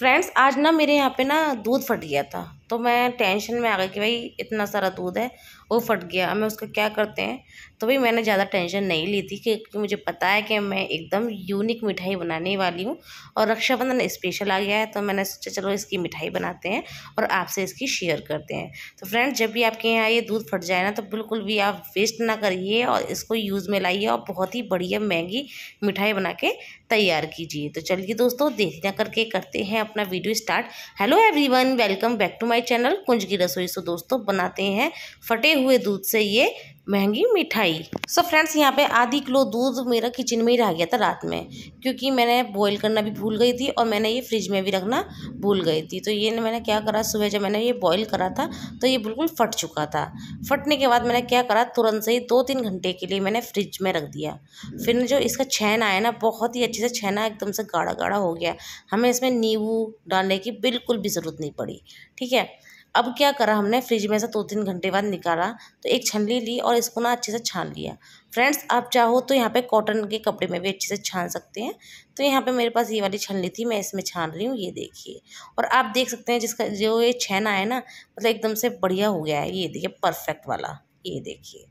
friends आज ना मेरे यहाँ पे ना दूध फट गया था तो मैं टेंशन में आ गई कि भाई इतना सारा दूध है वो फट गया मैं उसका क्या करते हैं तो भाई मैंने ज़्यादा टेंशन नहीं ली थी क्योंकि मुझे पता है कि मैं एकदम यूनिक मिठाई बनाने वाली हूँ और रक्षाबंधन स्पेशल आ गया है तो मैंने सोचा चलो इसकी मिठाई बनाते हैं और आपसे इसकी शेयर करते हैं तो फ्रेंड्स जब भी आपके यहाँ ये दूध फट जाए ना तो बिल्कुल भी आप वेस्ट ना करिए और इसको यूज़ में लाइए और बहुत ही बढ़िया महंगी मिठाई बना के तैयार कीजिए तो चलिए दोस्तों देखना करके करते हैं अपना video start hello every welcome back to my my channel Kunj की रसोई से दोस्तों बनाते हैं फटे हुए दूध से ये महंगी मिठाई सो फ्रेंड्स यहाँ पे आधी किलो दूध मेरा किचन में ही रह गया था रात में क्योंकि मैंने बॉईल करना भी भूल गई थी और मैंने ये फ्रिज में भी रखना भूल गई थी तो ये मैंने क्या करा सुबह जब मैंने ये बॉईल करा था तो ये बिल्कुल फट चुका था फटने के बाद मैंने क्या करा तुरंत से ही दो तीन घंटे के लिए मैंने फ्रिज में रख दिया फिर जो इसका छैन आया ना बहुत ही अच्छे से छैना एकदम से गाढ़ा गाढ़ा हो गया हमें इसमें नींबू डालने की बिल्कुल भी ज़रूरत नहीं पड़ी ठीक है अब क्या करा हमने फ्रिज में से दो तीन घंटे बाद निकाला तो एक छलनी ली और इसको ना अच्छे से छान लिया फ्रेंड्स आप चाहो तो यहाँ पे कॉटन के कपड़े में भी अच्छे से छान सकते हैं तो यहाँ पे मेरे पास ये वाली छलनी थी मैं इसमें छान रही हूँ ये देखिए और आप देख सकते हैं जिसका जो ये छैना है ना मतलब एकदम से बढ़िया हो गया है ये देखिए परफेक्ट वाला ये देखिए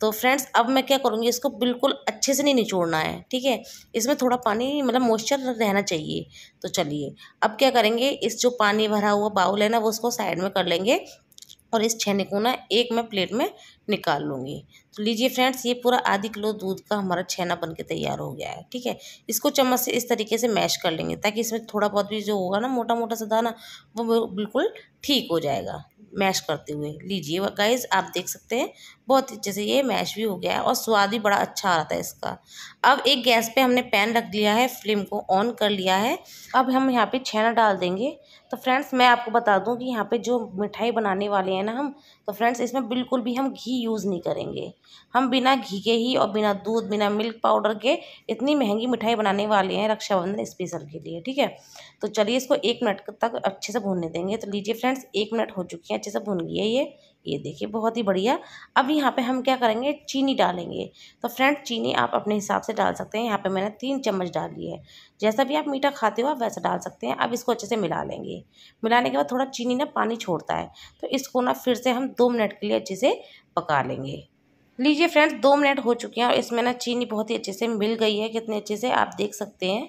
तो फ्रेंड्स अब मैं क्या करूँगी इसको बिल्कुल अच्छे से नहीं निचोड़ना है ठीक है इसमें थोड़ा पानी मतलब मॉइस्चर रहना चाहिए तो चलिए अब क्या करेंगे इस जो पानी भरा हुआ बाउल है ना वो उसको साइड में कर लेंगे और इस छेने को ना एक मैं प्लेट में निकाल लूँगी तो लीजिए फ्रेंड्स ये पूरा आधी किलो दूध का हमारा छेना बन के तैयार हो गया है ठीक है इसको चम्मच से इस तरीके से मैश कर लेंगे ताकि इसमें थोड़ा बहुत भी जो होगा ना मोटा मोटा सा दाना वो बिल्कुल ठीक हो जाएगा मैश करते हुए लीजिए गाइज आप देख सकते हैं बहुत अच्छे से ये मैश भी हो गया है और स्वाद भी बड़ा अच्छा आ रहा था इसका अब एक गैस पे हमने पैन रख लिया है फ्लेम को ऑन कर लिया है अब हम यहाँ पे छेना डाल देंगे तो फ्रेंड्स मैं आपको बता दूँ कि यहाँ पे जो मिठाई बनाने वाले हैं ना हम तो फ्रेंड्स इसमें बिल्कुल भी हम घी घी यूज़ नहीं करेंगे हम बिना घी के ही और बिना दूध बिना मिल्क पाउडर के इतनी महंगी मिठाई बनाने वाले हैं रक्षाबंधन स्पेशल के लिए ठीक है तो चलिए इसको एक मिनट तक अच्छे से भूनने देंगे तो लीजिए फ्रेंड्स एक मिनट हो चुकी है अच्छे से भून गई है ये ये देखिए बहुत ही बढ़िया अब यहाँ पे हम क्या करेंगे चीनी डालेंगे तो फ्रेंड चीनी आप अपने हिसाब से डाल सकते हैं यहाँ पे मैंने तीन चम्मच डाली है जैसा भी आप मीठा खाते हो आप वैसा डाल सकते हैं अब इसको अच्छे से मिला लेंगे मिलाने के बाद थोड़ा चीनी ना पानी छोड़ता है तो इसको ना फिर से हम दो मिनट के लिए अच्छे से पका लेंगे लीजिए फ्रेंड्स दो मिनट हो चुके हैं और इसमें ना चीनी बहुत ही अच्छे से मिल गई है कितने अच्छे से आप देख सकते हैं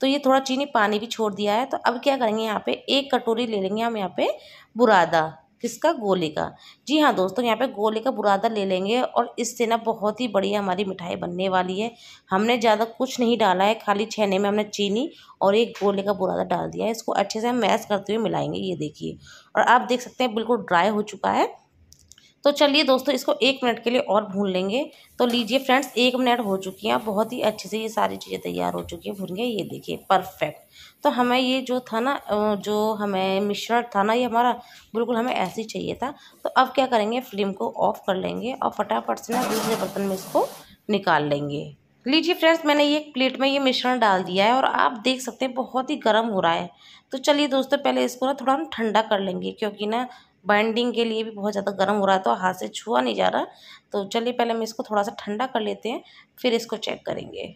तो ये थोड़ा चीनी पानी भी छोड़ दिया है तो अब क्या करेंगे यहाँ पे एक कटोरी ले लेंगे हम यहाँ पे बुरादा किसका गोले का जी हाँ दोस्तों यहाँ पे गोले का बुरादा ले लेंगे और इससे ना बहुत ही बढ़िया हमारी मिठाई बनने वाली है हमने ज़्यादा कुछ नहीं डाला है खाली छेने में हमने चीनी और एक गोले का बुरादा डाल दिया है इसको अच्छे से हम मैश करते हुए मिलाएंगे ये देखिए और आप देख सकते हैं बिल्कुल ड्राई हो चुका है तो चलिए दोस्तों इसको एक मिनट के लिए और भून लेंगे तो लीजिए फ्रेंड्स एक मिनट हो चुकी हैं बहुत ही अच्छे से ये सारी चीज़ें तैयार हो चुकी हैं भून गए ये देखिए परफेक्ट तो हमें ये जो था ना जो हमें मिश्रण था ना ये हमारा बिल्कुल हमें ऐसे ही चाहिए था तो अब क्या करेंगे फ्लेम को ऑफ कर लेंगे और फटाफट से ना दूसरे बर्तन में इसको निकाल लेंगे लीजिए फ्रेंड्स मैंने ये एक प्लेट में ये मिश्रण डाल दिया है और आप देख सकते हैं बहुत ही गर्म हो रहा है तो चलिए दोस्तों पहले इसको ना थोड़ा हम ठंडा कर लेंगे क्योंकि ना बाइंडिंग के लिए भी बहुत ज़्यादा गर्म हो रहा था तो हाथ से छुआ नहीं जा रहा तो चलिए पहले हम इसको थोड़ा सा ठंडा कर लेते हैं फिर इसको चेक करेंगे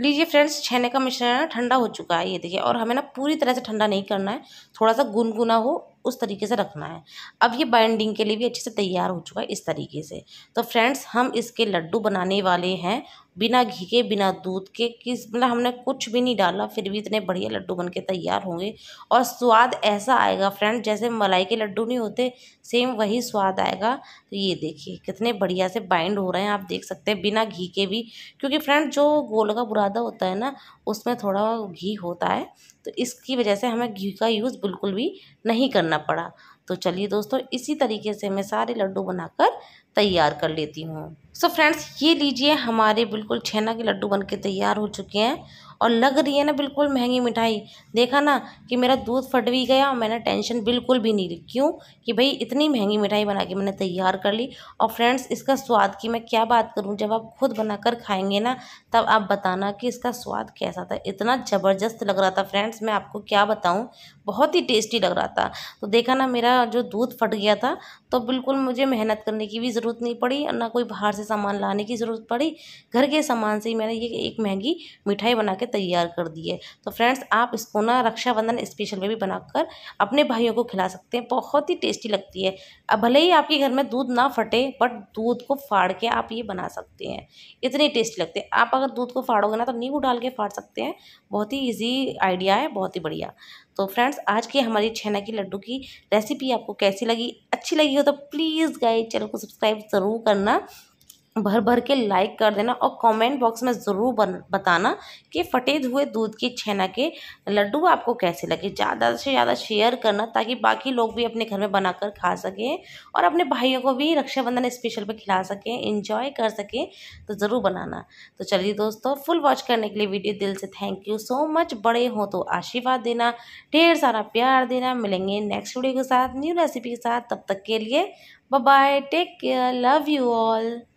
लीजिए फ्रेंड्स छेने का मिश्रण है ठंडा हो चुका है ये देखिए और हमें ना पूरी तरह से ठंडा नहीं करना है थोड़ा सा गुनगुना हो उस तरीके से रखना है अब ये बाइंडिंग के लिए भी अच्छे से तैयार हो चुका है इस तरीके से तो फ्रेंड्स हम इसके लड्डू बनाने वाले हैं बिना घी के बिना दूध के किस मतलब हमने कुछ भी नहीं डाला फिर भी इतने बढ़िया लड्डू बन के तैयार होंगे और स्वाद ऐसा आएगा फ्रेंड जैसे मलाई के लड्डू नहीं होते सेम वही स्वाद आएगा तो ये देखिए कितने बढ़िया से बाइंड हो रहे हैं आप देख सकते हैं बिना घी के भी क्योंकि फ्रेंड जो गोल का बुरादा होता है ना उसमें थोड़ा घी होता है तो इसकी वजह से हमें घी का यूज़ बिल्कुल भी नहीं करना पड़ा तो चलिए दोस्तों इसी तरीके से मैं सारे लड्डू बनाकर तैयार कर लेती हूँ सो फ्रेंड्स ये लीजिए हमारे बिल्कुल छेना के लड्डू बन के तैयार हो चुके हैं और लग रही है ना बिल्कुल महंगी मिठाई देखा ना कि मेरा दूध फट भी गया और मैंने टेंशन बिल्कुल भी नहीं ली क्यों कि भाई इतनी महंगी मिठाई बना के मैंने तैयार कर ली और फ्रेंड्स इसका स्वाद की मैं क्या बात करूँ जब आप खुद बनाकर खाएंगे ना तब आप बताना कि इसका स्वाद कैसा था इतना ज़बरदस्त लग रहा था फ्रेंड्स मैं आपको क्या बताऊँ बहुत ही टेस्टी लग रहा था तो देखा ना मेरा जो दूध फट गया था तो बिल्कुल मुझे मेहनत करने की भी ज़रूरत नहीं पड़ी और ना कोई बाहर से सामान लाने की ज़रूरत पड़ी घर के सामान से ही मैंने ये एक महंगी मिठाई बना के तैयार कर दी है तो फ्रेंड्स आप इसको ना रक्षाबंधन स्पेशल में भी बनाकर अपने भाइयों को खिला सकते हैं बहुत ही टेस्टी लगती है अब भले ही आपके घर में दूध ना फटे बट दूध को फाड़ के आप ये बना सकते हैं इतनी टेस्टी लगते हैं आप अगर दूध को फाड़ोगे ना तो नींबू डाल के फाड़ सकते हैं बहुत ही ईजी आइडिया है बहुत ही बढ़िया तो फ्रेंड्स आज की हमारी छेना की लड्डू की रेसिपी आपको कैसी लगी अच्छी लगी हो तो प्लीज़ गाइड चैनल को सब्सक्राइब ज़रूर करना भर भर के लाइक कर देना और कमेंट बॉक्स में ज़रूर बन बताना कि फटेद हुए दूध की छेना के लड्डू आपको कैसे लगे ज़्यादा से ज़्यादा शेयर करना ताकि बाकी लोग भी अपने घर में बनाकर खा सकें और अपने भाइयों को भी रक्षाबंधन स्पेशल पर खिला सकें इंजॉय कर सकें तो ज़रूर बनाना तो चलिए दोस्तों फुल वॉच करने के लिए वीडियो दिल से थैंक यू सो मच बड़े हों तो आशीर्वाद देना ढेर सारा प्यार देना मिलेंगे नेक्स्ट वीडियो के साथ न्यू रेसिपी के साथ तब तक के लिए bye take care love you all